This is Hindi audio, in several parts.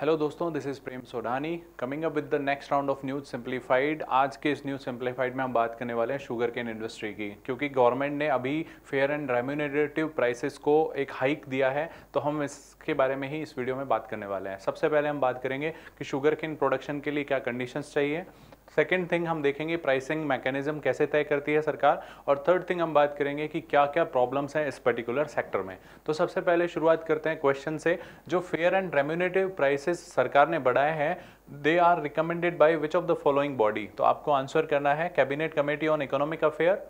हेलो दोस्तों this is Prem Sodani coming up with the next round of news simplified आज के इस न्यूज़ सिंप्लीफाइड में हम बात करने वाले हैं शुगर केन इंडस्ट्री की क्योंकि गवर्नमेंट ने अभी फेयर एंड रेम्यूनेटिव प्राइसेस को एक हाइक दिया है तो हम इसके बारे में ही इस वीडियो में बात करने वाले हैं सबसे पहले हम बात करेंगे कि शुगर केन प्रोडक्शन के लिए क्या कंडीशंस चाहिए सेकेंड थिंग हम देखेंगे प्राइसिंग मैकेनिज्म कैसे तय करती है सरकार और थर्ड थिंग हम बात करेंगे कि क्या क्या प्रॉब्लम्स हैं इस पर्टिकुलर सेक्टर में तो सबसे पहले शुरुआत करते हैं क्वेश्चन से जो फेयर एंड रेम्यूनेटिव प्राइसेस सरकार ने बढ़ाए हैं they are recommended by which of the following body तो आपको आंसर करना है cabinet committee on economic affair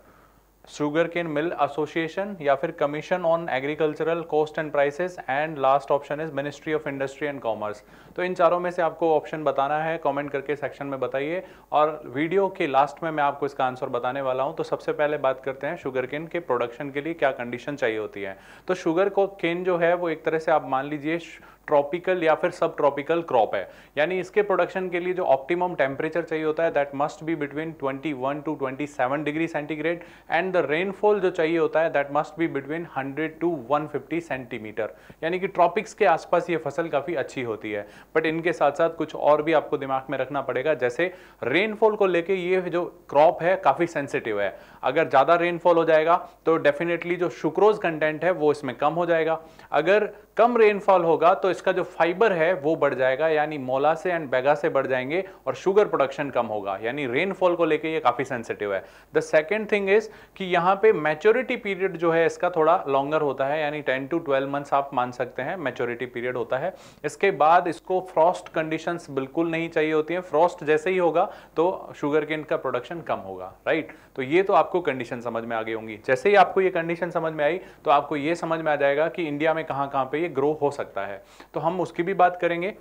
sugar cane mill association या फिर commission on agricultural cost and prices and last option is ministry of industry and commerce तो इन चारों में से आपको ऑप्शन बताना है कमेंट करके सेक्शन में बताइए और वीडियो के लास्ट में मैं आपको इसका आंसर बताने वाला हूं तो सबसे पहले बात करते हैं शुगर केन के प्रोडक्शन के लिए क्या कंडीशन चाहिए होती है तो शुगर को केन जो है वो एक तरह से आप मान लीजिए ट्रॉपिकल या फिर सब ट्रॉपिकल क्रॉप है यानी इसके प्रोडक्शन के लिए जो ऑप्टिमम टेम्परेचर चाहिए होता है that must be between 21 to 27 degree centigrade and the rainfall जो चाहिए होता है that must be between 100 to 150 centimetre यानी कि ट्रॉपिक्स के आसपास ये फसल काफ़ी अच्छी होती है बट इनके साथ साथ कुछ और भी आपको दिमाग में रखना पड़ेगा जैसे रेनफॉल को लेके ये जो क्रॉप है काफ़ी सेंसिटिव है अगर ज़्यादा रेनफॉल हो जाएगा तो डेफिनेटली जो शुक्रोज कंटेंट है वो इसमें कम हो जाएगा अगर कम रेनफॉल होगा तो इसका जो फाइबर है वो बढ़ जाएगा यानी मोला से एंड बैगा से बढ़ जाएंगे और शुगर प्रोडक्शन कम होगा यानी रेनफॉल को लेके ये काफ़ी सेंसिटिव है द सेकेंड थिंग इज कि यहाँ पे मैच्योरिटी पीरियड जो है इसका थोड़ा लॉन्गर होता है यानी टेन टू ट्वेल्व मंथ्स आप मान सकते हैं मैच्योरिटी पीरियड होता है इसके बाद इसको फ्रॉस्ट कंडीशन बिल्कुल नहीं चाहिए होती है फ्रॉस्ट जैसे ही होगा तो शुगर केन का प्रोडक्शन कम होगा राइट तो ये तो आपको कंडीशन समझ में आ गई होंगी जैसे ही आपको ये कंडीशन समझ में आई तो आपको ये समझ में आ जाएगा कि इंडिया में कहाँ कहाँ पे ये ग्रो हो सकता है तो हम उसकी भी बात करेंगे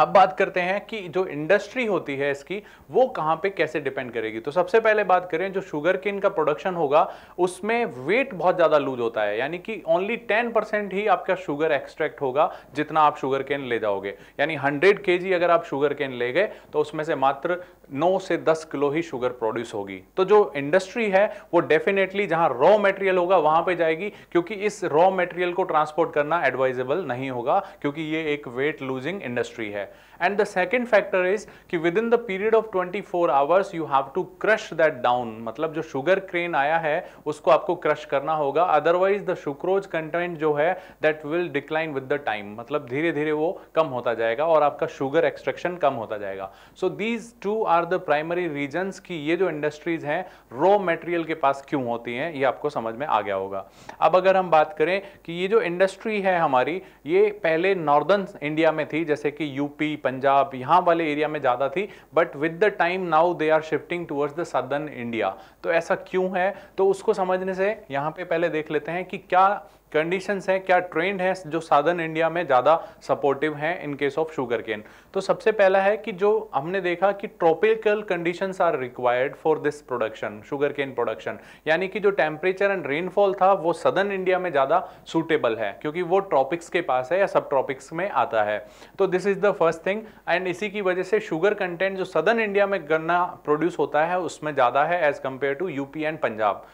अब बात करते हैं कि जो इंडस्ट्री होती है इसकी वो कहाँ पे कैसे डिपेंड करेगी तो सबसे पहले बात करें जो शुगर केन का प्रोडक्शन होगा उसमें वेट बहुत ज़्यादा लूज होता है यानी कि ओनली टेन परसेंट ही आपका शुगर एक्सट्रैक्ट होगा जितना आप शुगर केन ले जाओगे यानी हंड्रेड के अगर आप शुगर केन ले गए तो उसमें से मात्र 9 से 10 किलो ही शुगर प्रोड्यूस होगी तो जो इंडस्ट्री है वो डेफिनेटली जहाँ रॉ मटेरियल होगा वहाँ पर जाएगी क्योंकि इस रॉ मटेरियल को ट्रांसपोर्ट करना एडवाइजेबल नहीं होगा क्योंकि ये एक वेट लूजिंग इंडस्ट्री है and the second factor is कि within the period of 24 four hours you have to crush that down मतलब जो शुगर क्रेन आया है उसको आपको क्रश करना होगा अदरवाइज द शुक्रोज कंटेंट जो है that will decline with the time मतलब धीरे धीरे वो कम होता जाएगा और आपका शुगर एक्सट्रैक्शन कम होता जाएगा so these two are the primary reasons की ये जो इंडस्ट्रीज हैं रॉ मेटेरियल के पास क्यों होती हैं ये आपको समझ में आ गया होगा अब अगर हम बात करें कि ये जो इंडस्ट्री है हमारी ये पहले नॉर्दर्न इंडिया में थी जैसे कि यूपी यूपी पंजाब यहाँ वाले एरिया में ज़्यादा थी but with the time now they are shifting towards the southern India तो ऐसा क्यों है तो उसको समझने से यहाँ पे पहले देख लेते हैं कि क्या कंडीशंस हैं क्या ट्रेंड है जो साधन इंडिया में ज़्यादा सपोर्टिव हैं in case of sugar cane तो सबसे पहला है कि जो हमने देखा कि tropical conditions are required for this production sugar cane production यानी कि जो टेम्परेचर एंड रेनफॉल था वो सदर्न इंडिया में ज़्यादा सूटेबल है क्योंकि वो ट्रॉपिक्स के पास है या सब ट्रॉपिक्स में आता है तो this is the first thing and इसी की वजह से शुगर कंटेंट जो सदर्न इंडिया में गन्ना प्रोड्यूस होता है उसमें ज़्यादा है as compare to UP and Punjab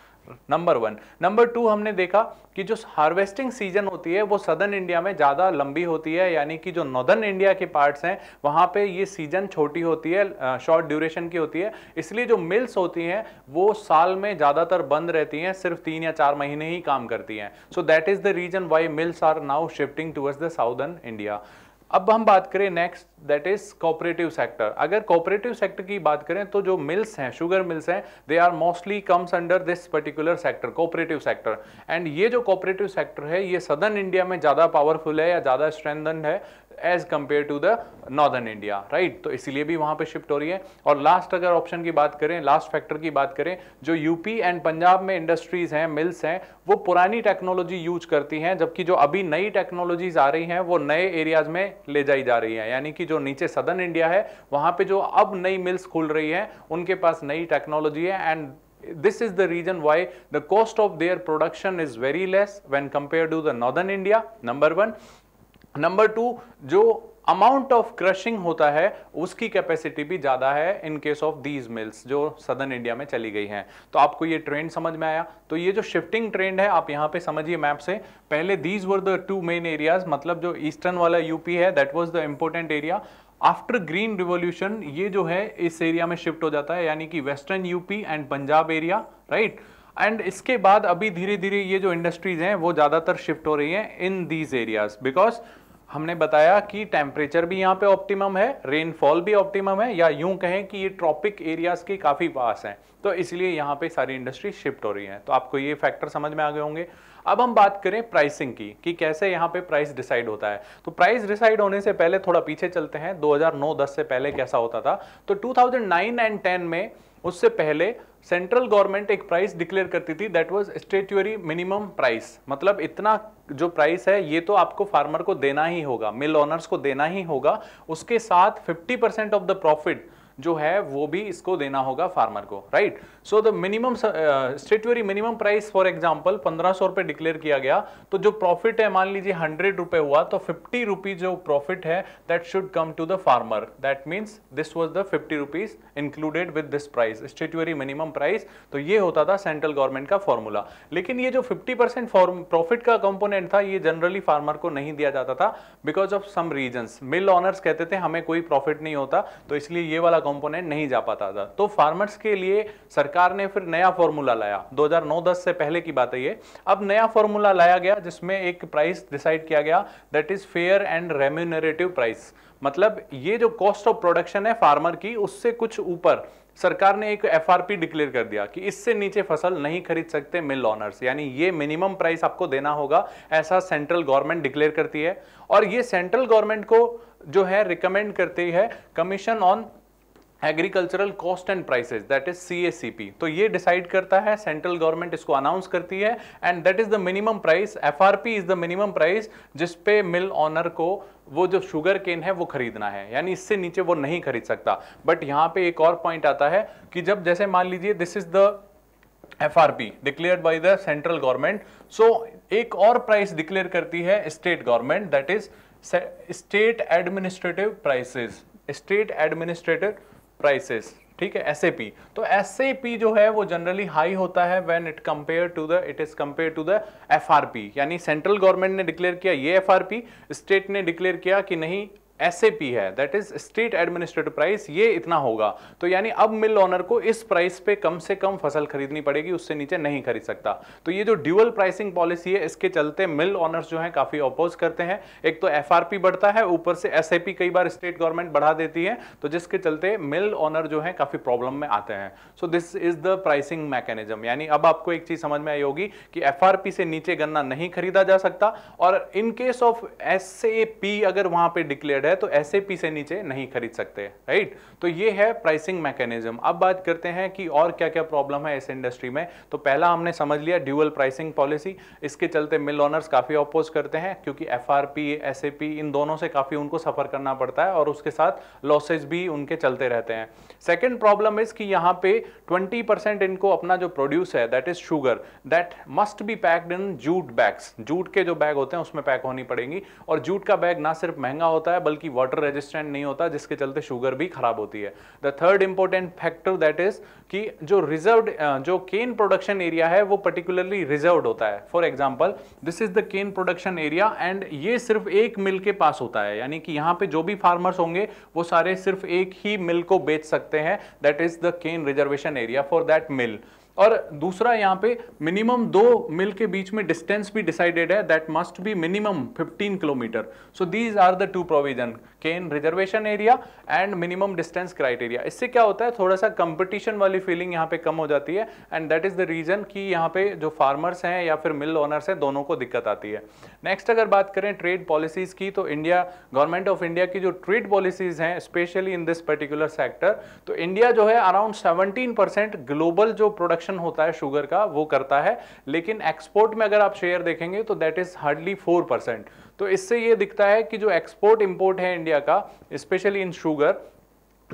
number one number two हमने देखा कि जो हार्वेस्टिंग सीजन होती है वो सदर्न इंडिया में ज़्यादा लंबी होती है यानी कि जो नॉर्दर्न इंडिया के पार्ट्स हैं वहाँ पे ये सीजन छोटी होती है शॉर्ट ड्यूरेशन की होती है इसलिए जो मिल्स होती हैं वो साल में ज़्यादातर बंद रहती हैं सिर्फ तीन या चार महीने ही काम करती हैं so that is the reason why mills are now shifting towards the southern India अब हम बात करें next that is cooperative sector अगर कॉपरेटिव सेक्टर की बात करें तो जो मिल्स हैं शुगर मिल्स हैं they are mostly comes under this particular sector cooperative sector and ये जो कॉपरेटिव सेक्टर है ये सदर्न इंडिया में ज़्यादा पावरफुल है या ज़्यादा स्ट्रेंथन है as compare to the northern India right तो इसलिए भी वहां पे शिफ्ट हो रही है और लास्ट अगर ऑप्शन की बात करें लास्ट फैक्टर की बात करें जो यूपी एंड पंजाब में इंडस्ट्रीज हैं मिल्स हैं वो पुरानी टेक्नोलॉजी यूज करती हैं जबकि जो अभी नई टेक्नोलॉजीज आ रही हैं वो नए एरियाज में ले जाई जा रही हैं यानी कि जो नीचे सदर्न इंडिया है वहां पर जो अब नई मिल्स खुल रही है उनके पास नई टेक्नोलॉजी है and this is the reason why the cost of their production is very less when compared to the northern India, number one. Number two जो अमाउंट ऑफ क्रशिंग होता है उसकी कैपेसिटी भी ज़्यादा है in case of these mills जो सदर्न इंडिया में चली गई हैं तो आपको ये ट्रेंड समझ में आया तो ये जो शिफ्टिंग ट्रेंड है आप यहाँ पे समझिए मैप से पहले these were the two main areas मतलब जो ईस्टर्न वाला यूपी है that was the important area after green revolution ये जो है इस एरिया में शिफ्ट हो जाता है यानी कि western UP and Punjab area right and इसके बाद अभी धीरे धीरे ये जो इंडस्ट्रीज हैं वो ज़्यादातर शिफ्ट हो रही हैं इन दीज एरियाज बिकॉज हमने बताया कि टेम्परेचर भी यहाँ पे ऑप्टिमम है रेनफॉल भी ऑप्टिमम है या यूं कहें कि ये ट्रॉपिक एरियाज के काफ़ी पास हैं तो इसलिए यहाँ पे सारी इंडस्ट्री शिफ्ट हो रही है तो आपको ये फैक्टर समझ में आ गए होंगे अब हम बात करें प्राइसिंग की कि कैसे यहाँ पे प्राइस डिसाइड होता है तो प्राइस डिसाइड होने से पहले थोड़ा पीछे चलते हैं 2009-10 से पहले कैसा होता था तो 2009 एंड 10 में उससे पहले सेंट्रल गवर्नमेंट एक प्राइस डिक्लेयर करती थी that was statutory minimum price मतलब इतना जो प्राइस है ये तो आपको फार्मर को देना ही होगा मिल ऑनर्स को देना ही होगा उसके साथ 50% ऑफ द प्रॉफिट जो है वो भी इसको देना होगा फार्मर को right so the minimum statutory minimum price for example पंद्रह सौ रुपये डिक्लेयर किया गया तो जो प्रॉफिट है मान लीजिए हंड्रेड रुपये हुआ तो फिफ्टी रुपीज जो प्रॉफिट है that should come to the farmer that means this was the fifty rupees included with this price statutory minimum price तो ये होता था सेंट्रल गवर्नमेंट का फॉर्मूला लेकिन ये जो फिफ्टी परसेंट प्रॉफिट का कंपोनेंट था ये जनरली फार्मर को नहीं दिया जाता था because of some reason mill owners कहते थे हमें कोई प्रॉफिट नहीं होता तो इसलिए ये वाला कंपोनेंट नहीं जा पाता था तो फार्मर्स के लिए सरकार ने फिर नया फॉर्मूला लाया 2009-10 से पहले की बात है ये अब नया फॉर्मूला लाया गया जिसमें एक प्राइस डिसाइड किया गया that is fair and remunerative price मतलब ये जो कॉस्ट ऑफ प्रोडक्शन है फार्मर की उससे कुछ ऊपर सरकार ने एक एफआरपी डिक्लेयर कर दिया कि इससे नीचे फसल नहीं खरीद सकते मिल ऑनर्स यानी ये मिनिमम प्राइस आपको देना होगा ऐसा सेंट्रल गवर्नमेंट डिक्लेयर करती है और ये सेंट्रल गवर्नमेंट को जो है रिकमेंड करती है commission on agricultural cost and prices that is CACP तो ये डिसाइड करता है सेंट्रल गवर्नमेंट इसको अनाउंस करती है and that is the minimum price FRP is the minimum price जिसपे मिल ऑनर को वो जो शुगर केन है वो खरीदना है यानी इससे नीचे वो नहीं खरीद सकता बट यहाँ पे एक और पॉइंट आता है कि जब जैसे मान लीजिए this is the F R P declare by the central government so एक और प्राइस डिक्लेयर करती है state government that is state administrative prices state administrative prices ठीक है एस तो एस जो है वो जनरली हाई होता है when it compare to the it is compare to the F यानी सेंट्रल गवर्नमेंट ने डिक्लेयर किया ये एफ स्टेट ने डिक्लेयर किया कि नहीं एस है that is state administrative price ये इतना होगा तो यानी अब मिल ओनर को इस प्राइस पे कम से कम फसल खरीदनी पड़ेगी उससे नीचे नहीं खरीद सकता तो ये जो ड्यूअल प्राइसिंग पॉलिसी है इसके चलते मिल ओनर्स जो है काफी अपोज करते हैं एक तो एफ बढ़ता है ऊपर से एस कई बार स्टेट गवर्नमेंट बढ़ा देती है तो जिसके चलते मिल ओनर जो है काफी प्रॉब्लम में आते हैं so this is the pricing mechanism यानी अब आपको एक चीज समझ में आई होगी कि एफ से नीचे गन्ना नहीं खरीदा जा सकता और इनकेस ऑफ एस अगर वहां पर डिक्लेयर लिमिटेड है तो एस से नीचे नहीं खरीद सकते राइट तो ये है प्राइसिंग मैकेनिज्म अब बात करते हैं कि और क्या क्या प्रॉब्लम है इस इंडस्ट्री में तो पहला हमने समझ लिया ड्यूअल प्राइसिंग पॉलिसी इसके चलते मिल ओनर्स काफ़ी अपोज करते हैं क्योंकि एफ आर इन दोनों से काफ़ी उनको सफ़र करना पड़ता है और उसके साथ लॉसेज भी उनके चलते रहते हैं सेकेंड प्रॉब्लम इज़ कि यहाँ पे ट्वेंटी इनको अपना जो प्रोड्यूस है that is sugar that must be packed in jute bags jute के जो बैग होते हैं उसमें पैक होनी पड़ेंगी और जूट का बैग ना सिर्फ महंगा होता है बल्कि बल्कि वाटर रेजिस्टेंट नहीं होता जिसके चलते शुगर भी खराब होती है the third important factor that is कि जो रिजर्व जो केन प्रोडक्शन एरिया है वो पर्टिकुलरली रिजर्व होता है for example this is the cane production area and ये सिर्फ एक मिल के पास होता है यानी कि यहाँ पे जो भी फार्मर्स होंगे वो सारे सिर्फ एक ही मिल को बेच सकते हैं that is the cane reservation area for that mill और दूसरा यहाँ पे मिनिमम दो मिल के बीच में डिस्टेंस भी डिसाइडेड है that must be minimum 15 kilometre so these are the two provision cane reservation area and minimum distance criteria इससे क्या होता है थोड़ा सा कंपटीशन वाली फीलिंग यहाँ पे कम हो जाती है and that is the reason कि यहाँ पे जो फार्मर्स हैं या फिर मिल ओनर्स हैं दोनों को दिक्कत आती है नेक्स्ट अगर बात करें ट्रेड पॉलिसीज की तो इंडिया गवर्नमेंट ऑफ इंडिया की जो ट्रेड पॉलिसीज हैं specially in this particular sector तो इंडिया जो है अराउंड सेवनटीन ग्लोबल जो प्रोडक्शन प्रोडक्शन होता है शुगर का वो करता है लेकिन एक्सपोर्ट में अगर आप शेयर देखेंगे तो that is hardly four percent तो इससे ये दिखता है कि जो एक्सपोर्ट इम्पोर्ट है इंडिया का specially in sugar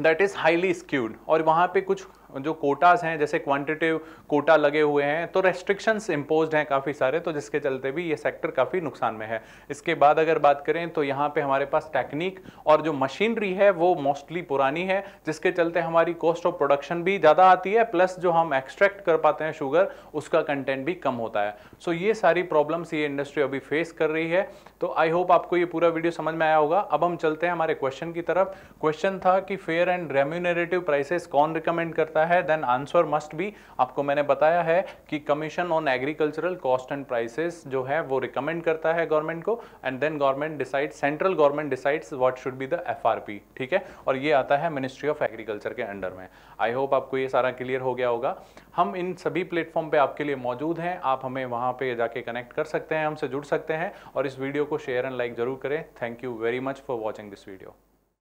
that is highly skewed और वहां पे कुछ जो कोटाज हैं जैसे क्वांटिटिव कोटा लगे हुए हैं तो रेस्ट्रिक्शंस इम्पोज हैं काफ़ी सारे तो जिसके चलते भी ये सेक्टर काफ़ी नुकसान में है इसके बाद अगर बात करें तो यहाँ पे हमारे पास टेक्निक और जो मशीनरी है वो मोस्टली पुरानी है जिसके चलते हमारी कॉस्ट ऑफ प्रोडक्शन भी ज़्यादा आती है प्लस जो हम एक्सट्रैक्ट कर पाते हैं शुगर उसका कंटेंट भी कम होता है सो ये सारी प्रॉब्लम्स ये इंडस्ट्री अभी फेस कर रही है तो आई होप आपको ये पूरा वीडियो समझ में आया होगा अब हम चलते हैं हमारे क्वेश्चन की तरफ क्वेश्चन था कि फेयर एंड रेम्यूनरेटिव प्राइसेस कौन रिकमेंड करता है करता है देन आंसर मस्ट भी आपको मैंने बताया है कि commission on agricultural cost and prices जो है वो रिकमेंड करता है गवर्नमेंट को and then government decide central government decides what should be the F ठीक है और ये आता है मिनिस्ट्री ऑफ एग्रीकल्चर के अंडर में आई होप आपको ये सारा क्लियर हो गया होगा हम इन सभी प्लेटफॉर्म पर आपके लिए मौजूद हैं आप हमें वहाँ पर जाके कनेक्ट कर सकते हैं हमसे जुड़ सकते हैं और इस वीडियो को शेयर एंड लाइक जरूर करें thank you very much for watching this video